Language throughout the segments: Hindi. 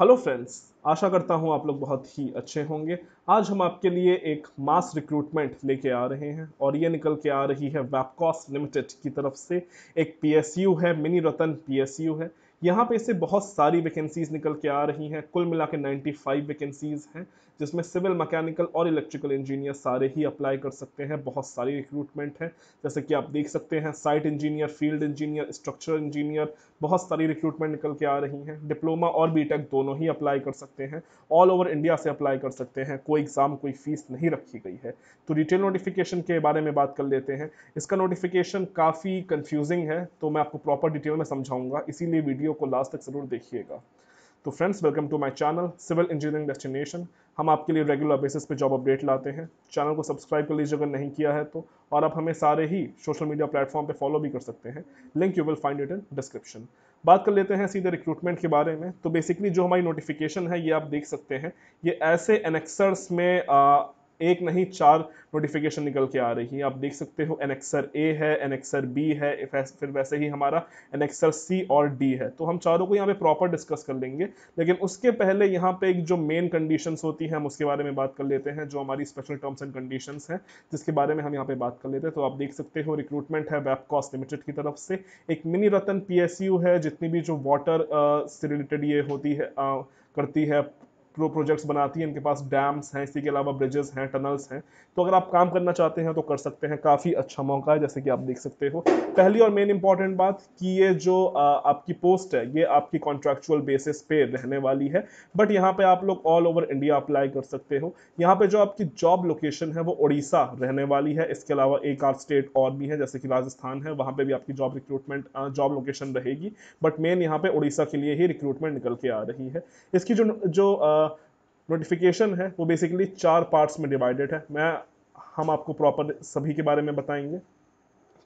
हेलो फ्रेंड्स आशा करता हूँ आप लोग बहुत ही अच्छे होंगे आज हम आपके लिए एक मास रिक्रूटमेंट लेके आ रहे हैं और ये निकल के आ रही है वेबकॉस लिमिटेड की तरफ से एक पीएसयू है मिनी रतन पीएसयू है यहाँ पे से बहुत सारी वैकेंसीज़ निकल के आ रही हैं कुल मिला के नाइन्टी फाइव वैकेंसीज़ हैं जिसमें सिविल मैकेनिकल और इलेक्ट्रिकल इंजीनियर सारे ही अप्लाई कर सकते हैं बहुत सारी रिक्रूटमेंट हैं जैसे कि आप देख सकते हैं site engineer field engineer structural engineer बहुत सारी रिक्रूटमेंट निकल के आ रही हैं डिप्लोमा और बीटेक दोनों ही अप्लाई कर सकते हैं ऑल ओवर इंडिया से अप्लाई कर सकते हैं कोई एग्ज़ाम कोई फीस नहीं रखी गई है तो डिटेल नोटिफिकेशन के बारे में बात कर लेते हैं इसका नोटिफिकेशन काफ़ी कन्फ्यूजिंग है तो मैं आपको प्रॉपर डिटेल में समझाऊंगा इसीलिए वीडियो को लास्ट तक ज़रूर देखिएगा तो friends welcome to my channel civil engineering destination हम आपके लिए रेगुलर बेसिस पे जॉब अपडेट लाते हैं चैनल को सब्सक्राइब कर लीजिए अगर नहीं किया है तो और आप हमें सारे ही सोशल मीडिया प्लेटफॉर्म पे फॉलो भी कर सकते हैं link you will find it in description बात कर लेते हैं सीधे रिक्रूटमेंट के बारे में तो बेसिकली जो हमारी नोटिफिकेशन है ये आप देख सकते हैं ये ऐसे एनेक्सर्स में आ, एक नहीं चार नोटिफिकेशन निकल के आ रही है आप देख सकते हो एनेक्सर ए है एनेक्सर बी है फिर वैसे ही हमारा एनेक्सर सी और डी है तो हम चारों को यहाँ पे प्रॉपर डिस्कस कर लेंगे लेकिन उसके पहले यहाँ पे एक जो मेन कंडीशन होती हैं हम उसके बारे में बात कर लेते हैं जो हमारी स्पेशल टर्म्स एंड कंडीशन हैं जिसके बारे में हम यहाँ पे बात कर लेते हैं तो आप देख सकते हो रिक्रूटमेंट है वेबकॉस लिमिटेड की तरफ से एक मिनी रतन पी है जितनी भी जो वाटर से रिलेटेड ये होती है करती है प्रो प्रोजेक्ट्स बनाती है इनके पास डैम्स हैं इसी के अलावा ब्रिजेस हैं टनल्स हैं तो अगर आप काम करना चाहते हैं तो कर सकते हैं काफ़ी अच्छा मौका है जैसे कि आप देख सकते हो पहली और मेन इंपॉर्टेंट बात कि ये जो आपकी पोस्ट है ये आपकी कॉन्ट्रेक्चुअल बेसिस पे रहने वाली है बट यहाँ पर आप लोग ऑल ओवर इंडिया अप्लाई कर सकते हो यहाँ पर जो आपकी जॉब लोकेशन है वो उड़ीसा रहने वाली है इसके अलावा एक आर स्टेट और भी है जैसे कि राजस्थान है वहाँ पर भी आपकी जॉब रिक्रूटमेंट जॉब लोकेशन रहेगी बट मेन यहाँ पर उड़ीसा के लिए ही रिक्रूटमेंट निकल के आ रही है इसकी जो जो आ, नोटिफिकेशन है वो बेसिकली चार पार्ट्स में डिवाइडेड है मैं हम आपको प्रॉपर सभी के बारे में बताएंगे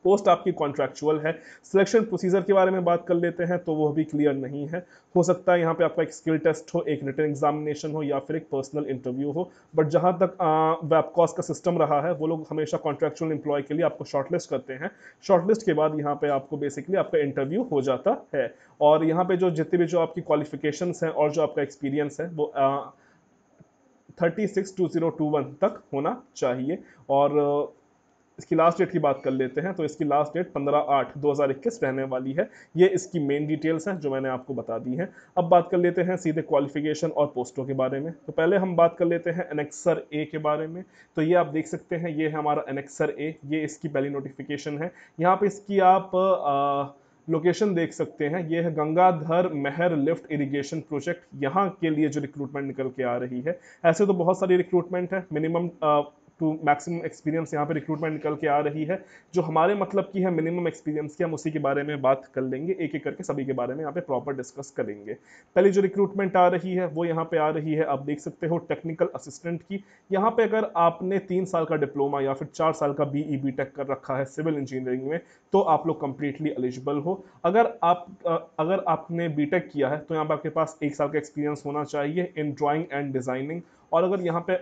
पोस्ट आपकी कॉन्ट्रैक्चुअल है सिलेक्शन प्रोसीजर के बारे में बात कर लेते हैं तो वो भी क्लियर नहीं है हो सकता है यहाँ पे आपका एक स्किल टेस्ट हो एक रिटर्न एग्जामिनेशन हो या फिर एक पर्सनल इंटरव्यू हो बट जहाँ तक वेबकॉस का सिस्टम रहा है वो लोग हमेशा कॉन्ट्रैक्चुअल इंप्लॉय के लिए आपको शॉर्टलिस्ट करते हैं शॉर्टलिस्ट के बाद यहाँ पे आपको बेसिकली आपका इंटरव्यू हो जाता है और यहाँ पे जो जितने भी जो आपकी क्वालिफिकेशन हैं और जो आपका एक्सपीरियंस है वो thirty six two zero two one तक होना चाहिए और इसकी लास्ट डेट की बात कर लेते हैं तो इसकी लास्ट डेट 15 आठ 2021 रहने वाली है ये इसकी मेन डिटेल्स हैं जो मैंने आपको बता दी हैं अब बात कर लेते हैं सीधे क्वालिफिकेशन और पोस्टों के बारे में तो पहले हम बात कर लेते हैं एनेक्सर ए के बारे में तो ये आप देख सकते हैं ये है हमारा एनेक्सर ए ये इसकी पहली नोटिफिकेशन है यहाँ पर इसकी आप आ, लोकेशन देख सकते हैं ये है Gangadhar Meher lift irrigation project यहाँ के लिए जो रिक्रूटमेंट निकल के आ रही है ऐसे तो बहुत सारी रिक्रूटमेंट है मिनिमम टू मैक्सिमम एक्सपीरियंस यहाँ पे रिक्रूटमेंट निकल के आ रही है जो हमारे मतलब की है मिनिमम एक्सपीरियंस की हम उसी के बारे में बात कर लेंगे एक एक करके सभी के बारे में यहाँ पे प्रॉपर डिस्कस करेंगे पहले जो रिक्रूटमेंट आ रही है वो यहाँ पे आ रही है आप देख सकते हो टेक्निकल असिस्टेंट की यहाँ पे अगर आपने तीन साल का डिप्लोमा या फिर चार साल का बी ई टेक कर रखा है सिविल इंजीनियरिंग में तो आप लोग कंप्लीटली एलिजिबल हो अगर आप अगर आपने बी टेक किया है तो यहाँ पर आपके पास एक साल का एक्सपीरियंस होना चाहिए इन ड्राइंग एंड डिज़ाइनिंग और अगर यहाँ पे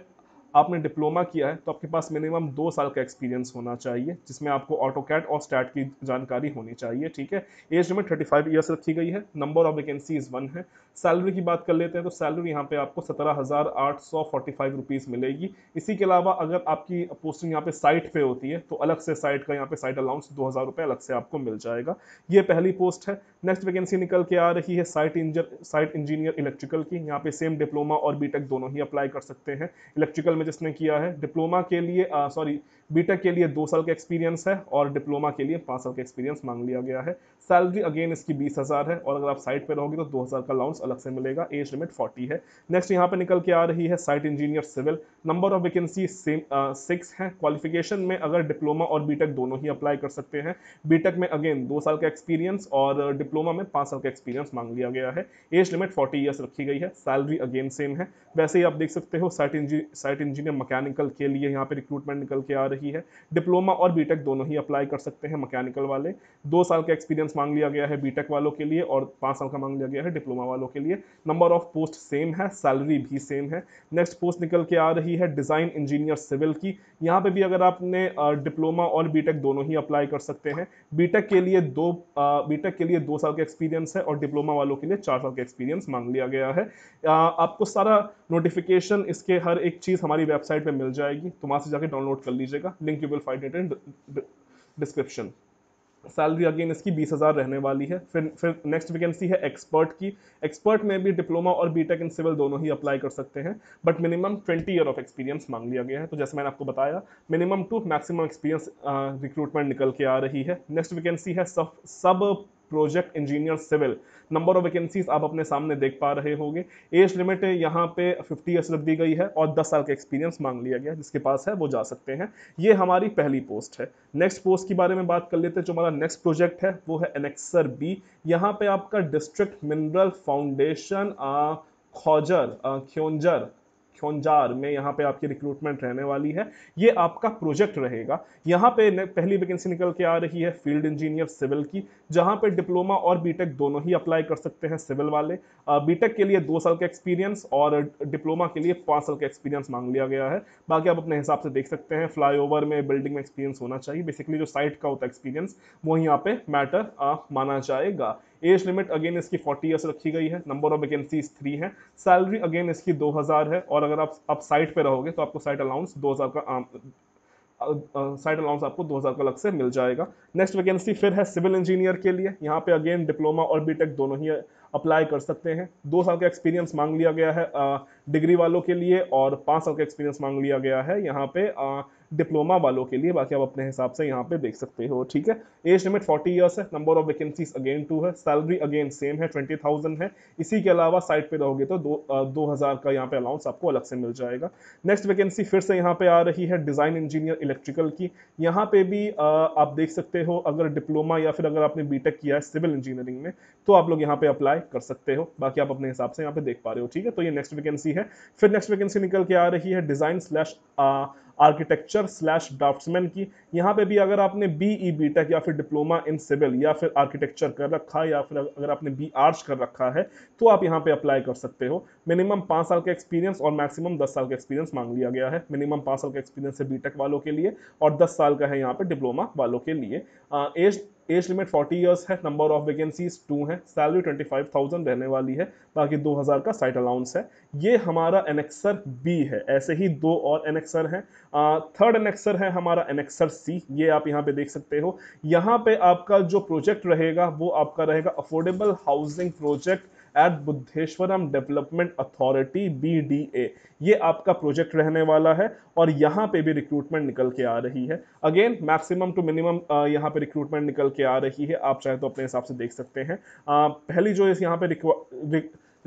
आपने डिप्लोमा किया है तो आपके पास मिनिमम दो साल का एक्सपीरियंस होना चाहिए जिसमें आपको ऑटो कैट और स्टैट की जानकारी होनी चाहिए ठीक है एज में थर्टी फाइव ईयर्स रखी गई है नंबर ऑफ वैकेंसीज वन है सैलरी की बात कर लेते हैं तो सैलरी यहाँ पे आपको सत्रह हज़ार आठ सौ फोर्टी फाइव रुपीज़ मिलेगी इसी के अलावा अगर आपकी पोस्टिंग यहाँ पे साइट पे होती है तो अलग से साइट का यहाँ पे साइट अलाउंस दो हज़ार रुपये अलग से आपको मिल जाएगा ये पहली पोस्ट है नेक्स्ट वैकेंसी निकल के आ रही है site engineer site engineer electrical की यहाँ पे सेम डिप्लोमा और बीटेक दोनों ही अप्लाई कर सकते हैं इलेक्ट्रिकल में जिसने किया है डिप्लोमा के लिए सॉरी बीटेक के लिए दो साल का एक्सपीरियंस है और डिप्लोमा के लिए पाँच साल का एक्सपीरियंस मांग लिया गया है सैलरी अगेन इसकी बीस हज़ार है और अगर आप साइट पर रहोगे तो दो हज़ार का लाउंस अलग से मिलेगा एज लिमिट फोर्टी है नेक्स्ट यहाँ पर निकल के आ रही है site engineer civil number of vacancy same six हैं क्वालिफिकेशन में अगर डिप्लोमा और बीटेक दोनों ही अप्लाई कर सकते हैं बीटेक में अगेन दो साल का एक्सपीरियंस और डिप्लोमा में पाँच साल का एक्सपीरियंस मांग लिया गया है एज लिमिट फोर्टी ईयर्स रखी गई है सैलरी अगेन सेम है वैसे ही आप देख सकते हो site engineer site engineer mechanical के लिए यहाँ पर रिक्रूटमेंट निकल के आ रही रही है डिप्लोमा और बीटेक दोनों ही अप्लाई कर सकते हैं मैकेनिकल वाले दो साल का एक्सपीरियंस मांग लिया गया है बीटेक वालों के लिए और पाँच साल का मांग लिया गया है डिप्लोमा वालों के लिए नंबर ऑफ पोस्ट सेम है सैलरी भी सेम है नेक्स्ट पोस्ट निकल के आ रही है डिज़ाइन इंजीनियर सिविल की यहाँ पर भी अगर आपने डिप्लोमा और बीटेक दोनों ही अप्लाई कर सकते हैं बीटेक के लिए दो बीटेक के लिए दो साल का एक्सपीरियंस है और डिप्लोमा वालों के लिए चार साल का एक्सपीरियंस मांग लिया गया है आपको सारा नोटिफिकेशन इसके हर एक चीज़ हमारी वेबसाइट पर मिल जाएगी तो वहाँ से जाके डाउनलोड कर लीजिएगा का link you will find it in description salary again इसकी बीस हज़ार रहने वाली है फिर फिर नेक्स्ट वैकेंसी है एक्सपर्ट की एक्सपर्ट में भी डिप्लोमा और बीटेक इन सिविल दोनों ही अप्लाई कर सकते हैं but minimum twenty year of experience मांग लिया गया है तो जैसे मैंने आपको बताया minimum two maximum experience recruitment निकल के आ रही है नेक्स्ट वैकेंसी है सब सब project engineer civil number of vacancies आप अपने सामने देख पा रहे होंगे एज लिमिट यहाँ पे 50 ईयर्स रख दी गई है और 10 साल का एक्सपीरियंस मांग लिया गया जिसके पास है वो जा सकते हैं ये हमारी पहली पोस्ट है नेक्स्ट पोस्ट के बारे में बात कर लेते हैं जो हमारा नेक्स्ट प्रोजेक्ट है वो है एनेक्सर बी यहाँ पे आपका district mineral foundation Keonjhar Keonjhar Keonjhar में यहाँ पे आपकी रिक्रूटमेंट रहने वाली है ये आपका प्रोजेक्ट रहेगा यहाँ पे पहली वैकेंसी निकल के आ रही है फील्ड इंजीनियर सिविल की जहाँ पे डिप्लोमा और बीटेक दोनों ही अप्लाई कर सकते हैं सिविल वाले बीटेक के लिए दो साल का एक्सपीरियंस और डिप्लोमा के लिए पाँच साल का एक्सपीरियंस मांग लिया गया है बाकी आप अपने हिसाब से देख सकते हैं फ्लाईओवर में बिल्डिंग में एक्सपीरियंस होना चाहिए बेसिकली जो साइट का होता है एक्सपीरियंस वो यहाँ पे मैटर माना जाएगा एज लिमिट अगेन इसकी 40 ईयर्स रखी गई है नंबर ऑफ वैकेंसीज थ्री है सैलरी अगेन इसकी 2000 है और अगर आप आप साइट पे रहोगे तो आपको साइट अलाउंस 2000 का आम, साइड uh, अलाउंस uh, आपको 2000 का अलग से मिल जाएगा नेक्स्ट वैकेंसी फिर है सिविल इंजीनियर के लिए यहाँ पे अगेन डिप्लोमा और बीटेक दोनों ही अप्लाई कर सकते हैं दो साल का एक्सपीरियंस मांग लिया गया है डिग्री वालों के लिए और पाँच साल का एक्सपीरियंस मांग लिया गया है यहाँ पे डिप्लोमा वालों के लिए बाकी आप अपने हिसाब से यहाँ पे देख सकते हो ठीक है एज लिमिट 40 इयर्स है number of vacancies again two है सैलरी अगेन सेम है 20,000 है इसी के अलावा साइट पे रहोगे तो दो दो हज़ार का यहाँ पे अलाउंस आपको अलग से मिल जाएगा नेक्स्ट वैकेंसी फिर से यहाँ पे आ रही है डिज़ाइन इंजीनियर इलेक्ट्रिकल की यहाँ पे भी आप देख सकते हो अगर डिप्लोमा या फिर अगर आपने बी किया है सिविल इंजीनियरिंग में तो आप लोग यहाँ पे अप्लाई कर सकते हो बाकी आप अपने हिसाब से यहाँ पे देख पा रहे हो ठीक है तो ये नेक्स्ट वैकेंसी है फिर नेक्स्ट वैकेंसी निकल के आ रही है design slash architecture slash draftsman की यहाँ पे भी अगर आपने बी ई बी टेक या फिर डिप्लोमा इन सिविल या फिर आर्किटेक्चर कर रखा है या फिर अगर आपने बी आर्ट्स कर रखा है तो आप यहाँ पे अप्लाई कर सकते हो मिनिमम पाँच साल का एक्सपीरियंस और मैक्सिमम दस साल का एक्सपीरियंस मांग लिया गया है मिनिमम पाँच साल का एक्सपीरियंस है बी वालों के लिए और दस साल का है यहाँ पर डिप्लोमा वालों के लिए एज एज लिमिट 40 इयर्स है नंबर ऑफ वैकेंसीज टू हैं सैलरी 25,000 रहने वाली है बाकी 2,000 का साइट अलाउंस है ये हमारा एनेक्सर बी है ऐसे ही दो और एनेक्सर हैं थर्ड एनेक्सर है हमारा एनेक्सर सी ये आप यहाँ पे देख सकते हो यहाँ पे आपका जो प्रोजेक्ट रहेगा वो आपका रहेगा affordable housing project at Bhubaneswar development authority BDA ये आपका प्रोजेक्ट रहने वाला है और यहाँ पे भी रिक्रूटमेंट निकल के आ रही है अगेन मैक्सिमम टू मिनिमम यहाँ पे रिक्रूटमेंट निकल के आ रही है आप चाहे तो अपने हिसाब से देख सकते हैं आ, पहली जो इस यहाँ पे रिक्वा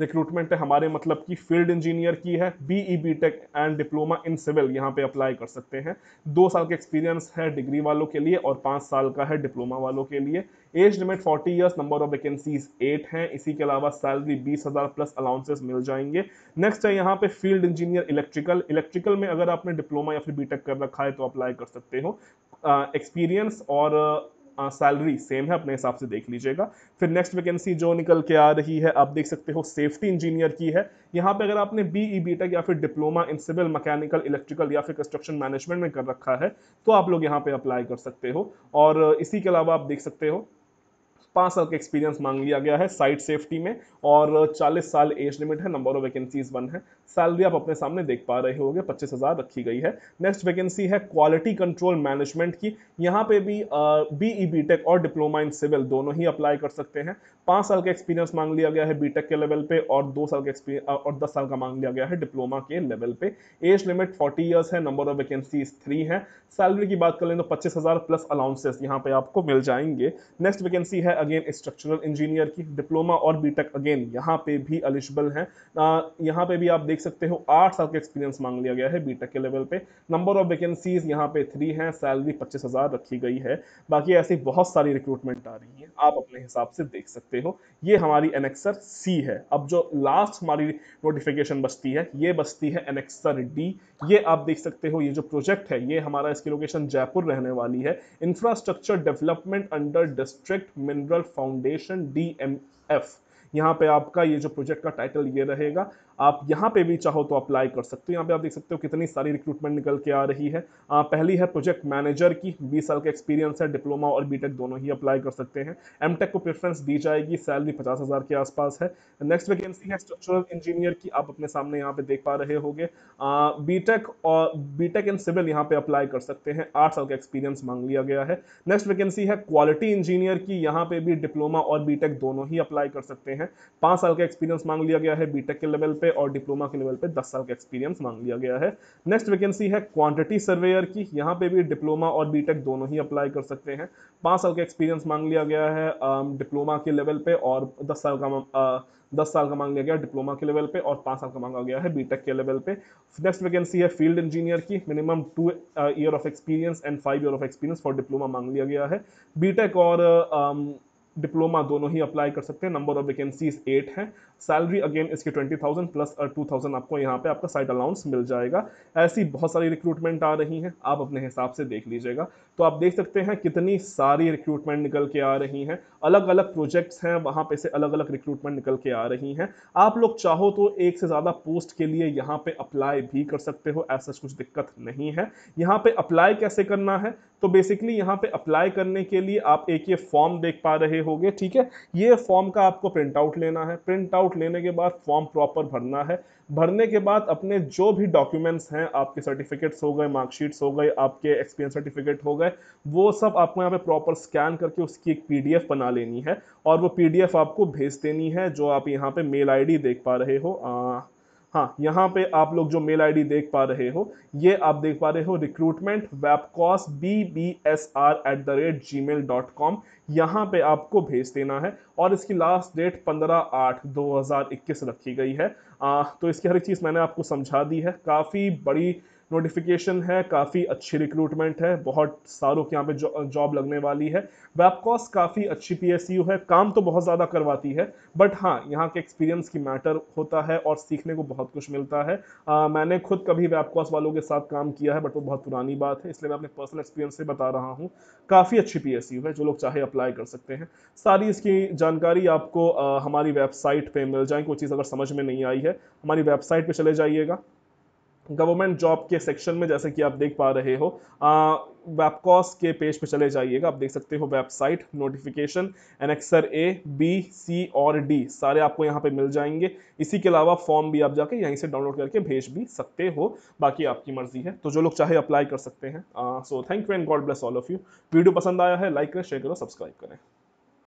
रिक्रूटमेंट है हमारे मतलब की फील्ड इंजीनियर की है B E B tech and diploma in civil यहाँ पे अप्लाई कर सकते हैं दो साल का एक्सपीरियंस है डिग्री वालों के लिए और पाँच साल का है डिप्लोमा वालों के लिए age limit 40 years number of vacancies eight हैं इसी के अलावा सैलरी बीस हज़ार प्लस अलाउंसेस मिल जाएंगे नेक्स्ट है यहाँ पे फील्ड इंजीनियर इलेक्ट्रिकल इलेक्ट्रिकल में अगर आपने डिप्लोमा या फिर बीटेक कर रखा है तो अप्लाई कर सकते हो एक्सपीरियंस uh, और सैलरी हाँ, सेम है अपने हिसाब से देख लीजिएगा फिर नेक्स्ट वैकेंसी जो निकल के आ रही है आप देख सकते हो सेफ्टी इंजीनियर की है यहाँ पे अगर आपने बी ई टेक या फिर diploma in civil mechanical electrical या फिर कंस्ट्रक्शन मैनेजमेंट में कर रखा है तो आप लोग यहाँ पे अप्लाई कर सकते हो और इसी के अलावा आप देख सकते हो पाँच साल का एक्सपीरियंस मांग लिया गया है साइट सेफ्टी में और चालीस साल एज लिमिट है नंबर ऑफ वैकेंसीज वन है सैलरी आप अपने सामने देख पा रहे होंगे पच्चीस हज़ार रखी गई है नेक्स्ट वैकेंसी है क्वालिटी कंट्रोल मैनेजमेंट की यहाँ पे भी बी ई बी टेक और डिप्लोमा इन सिविल दोनों ही अप्लाई कर सकते हैं पांच साल का एक्सपीरियंस मांग लिया गया है बी टेक के लेवल पे और दो साल का एक्सपीरियंस और दस साल का मांग लिया गया है डिप्लोमा के लेवल पे एज लिमिट फोर्टी ईयर्स है नंबर ऑफ वैकेंसी थ्री है सैलरी की बात कर लें तो पच्चीस हज़ार प्लस अलाउंसेस यहाँ पे आपको मिल जाएंगे नेक्स्ट वैकेंसी है अगेन स्ट्रक्चरल इंजीनियर की डिप्लोमा और बी टेक अगेन यहाँ पे भी एलिजिबल है यहाँ पे भी आप देख देख सकते हो आठ साल का एक्सपीरियंस मांग लिया गया है बीटेक के लेवल पे नंबर ऑफ वैकेंसीज यहाँ पे थ्री हैं सैलरी पच्चीस हज़ार रखी गई है बाकी ऐसी बहुत सारी रिक्रूटमेंट आ रही है आप अपने हिसाब से देख सकते हो ये हमारी एनेक्सर सी है अब जो लास्ट हमारी नोटिफिकेशन बचती है ये बचती है एनेक्सर डी ये आप देख सकते हो ये जो प्रोजेक्ट है ये हमारा इसकी लोकेशन जयपुर रहने वाली है infrastructure development under district mineral foundation D M F यहाँ पे आपका ये जो प्रोजेक्ट का टाइटल ये रहेगा आप यहाँ पे भी चाहो तो अप्लाई कर सकते हो यहाँ पे आप देख सकते हो कितनी सारी रिक्रूटमेंट निकल के आ रही है आ, पहली है प्रोजेक्ट मैनेजर की 20 साल का एक्सपीरियंस है डिप्लोमा और बीटेक दोनों ही अप्लाई कर सकते हैं एमटेक को प्रेफरेंस दी जाएगी सैलरी पचास हज़ार के आसपास है नेक्स्ट वैकेंसी है स्ट्रक्चरल इंजीनियर की आप अपने सामने यहाँ पे देख पा रहे हो बीटेक और बीटेक इन सिविल यहाँ पे अप्लाई कर सकते हैं आठ साल का एक्सपीरियंस मांग लिया गया है नेक्स्ट वैकेंसी है क्वालिटी इंजीनियर की यहाँ पे भी डिप्लोमा और बीटेक दोनों ही अप्लाई कर सकते हैं पाँच साल का एक्सपीरियंस मांग लिया गया है बीटेक के लेवल पे पे और डिप्लोमा के लेवल पे 10 साल का एक्सपीरियंस मांग लिया गया है नेक्स्ट वैकेंसी है क्वांटिटी सर्वेयर की यहाँ पे भी डिप्लोमा और बीटेक दोनों ही अप्लाई कर सकते हैं पाँच साल का एक्सपीरियंस मांग लिया गया है डिप्लोमा के लेवल पे और दस साल का आ, दस साल का मांग लिया गया डिप्लोमा के लेवल पे और पाँच साल का मांगा गया है बीटेक के लेवल पे नेक्स्ट वैकेंसी है फील्ड इंजीनियर की minimum two year of experience and five year of experience for diploma मांग लिया गया है बीटेक और डिप्लोमा दोनों ही अप्लाई कर सकते हैं नंबर ऑफ वैकेंसीज एट हैं सैलरी अगेन इसकी twenty thousand plus two thousand आपको यहाँ पे आपका साइड अलाउंस मिल जाएगा ऐसी बहुत सारी रिक्रूटमेंट आ रही हैं आप अपने हिसाब से देख लीजिएगा तो आप देख सकते हैं कितनी सारी रिक्रूटमेंट निकल के आ रही हैं अलग अलग प्रोजेक्ट्स हैं वहाँ पे से अलग अलग रिक्रूटमेंट निकल के आ रही हैं आप लोग चाहो तो एक से ज़्यादा पोस्ट के लिए यहाँ पे अप्लाई भी कर सकते हो ऐसा कुछ दिक्कत नहीं है यहाँ पे अप्लाई कैसे करना है तो बेसिकली यहाँ पे अप्लाई करने के लिए आप एक ये फॉर्म देख पा रहे होंगे ठीक है ये फॉर्म का आपको प्रिंट आउट लेना है प्रिंट आउट लेने के बाद फॉर्म प्रॉपर भरना है भरने के बाद अपने जो भी डॉक्यूमेंट्स हैं आपके सर्टिफिकेट्स हो गए मार्कशीट्स हो गए आपके एक्सपीरियंस सर्टिफिकेट हो गए वो सब आपको यहाँ पे प्रॉपर स्कैन करके उसकी एक पीडीएफ बना लेनी है और वो पीडीएफ आपको भेज देनी है जो आप यहाँ पे मेल आईडी देख पा रहे हो आ, हाँ यहाँ पे आप लोग जो मेल आईडी देख पा रहे हो ये आप देख पा रहे हो रिक्रूटमेंट वेबकॉस B B S R at the rate Gmail dot com यहाँ पर आपको भेज देना है और इसकी लास्ट डेट पंद्रह आठ दो हज़ार इक्कीस रखी गई है आ, तो इसकी हर एक चीज़ मैंने आपको समझा दी है काफ़ी बड़ी नोटिफिकेशन है काफ़ी अच्छी रिक्रूटमेंट है बहुत सारों के यहाँ पे जॉब जौ, लगने वाली है वेबकॉस काफ़ी अच्छी पी है काम तो बहुत ज़्यादा करवाती है बट हाँ यहाँ के एक्सपीरियंस की मैटर होता है और सीखने को बहुत कुछ मिलता है आ, मैंने खुद कभी वेबकॉस वालों के साथ काम किया है बट वो बहुत पुरानी बात है इसलिए मैं अपने पर्सनल एक्सपीरियंस से बता रहा हूँ काफ़ी अच्छी पी है जो लोग चाहे अप्लाई कर सकते हैं सारी इसकी जानकारी आपको आ, हमारी वेबसाइट पर मिल जाएगी कोई चीज़ अगर समझ में नहीं आई है हमारी वेबसाइट पर चले जाइएगा गवर्नमेंट जॉब के सेक्शन में जैसे कि आप देख पा रहे हो वेबकॉस के पेज पे चले जाइएगा आप देख सकते हो website notification annexure A B C और डी सारे आपको यहाँ पे मिल जाएंगे इसी के अलावा फॉर्म भी आप जाके यहीं से डाउनलोड करके भेज भी सकते हो बाकी आपकी मर्जी है तो जो लोग चाहे अप्लाई कर सकते हैं so thank you and God bless all of you video पसंद आया है लाइक करें शेयर करो सब्सक्राइब करें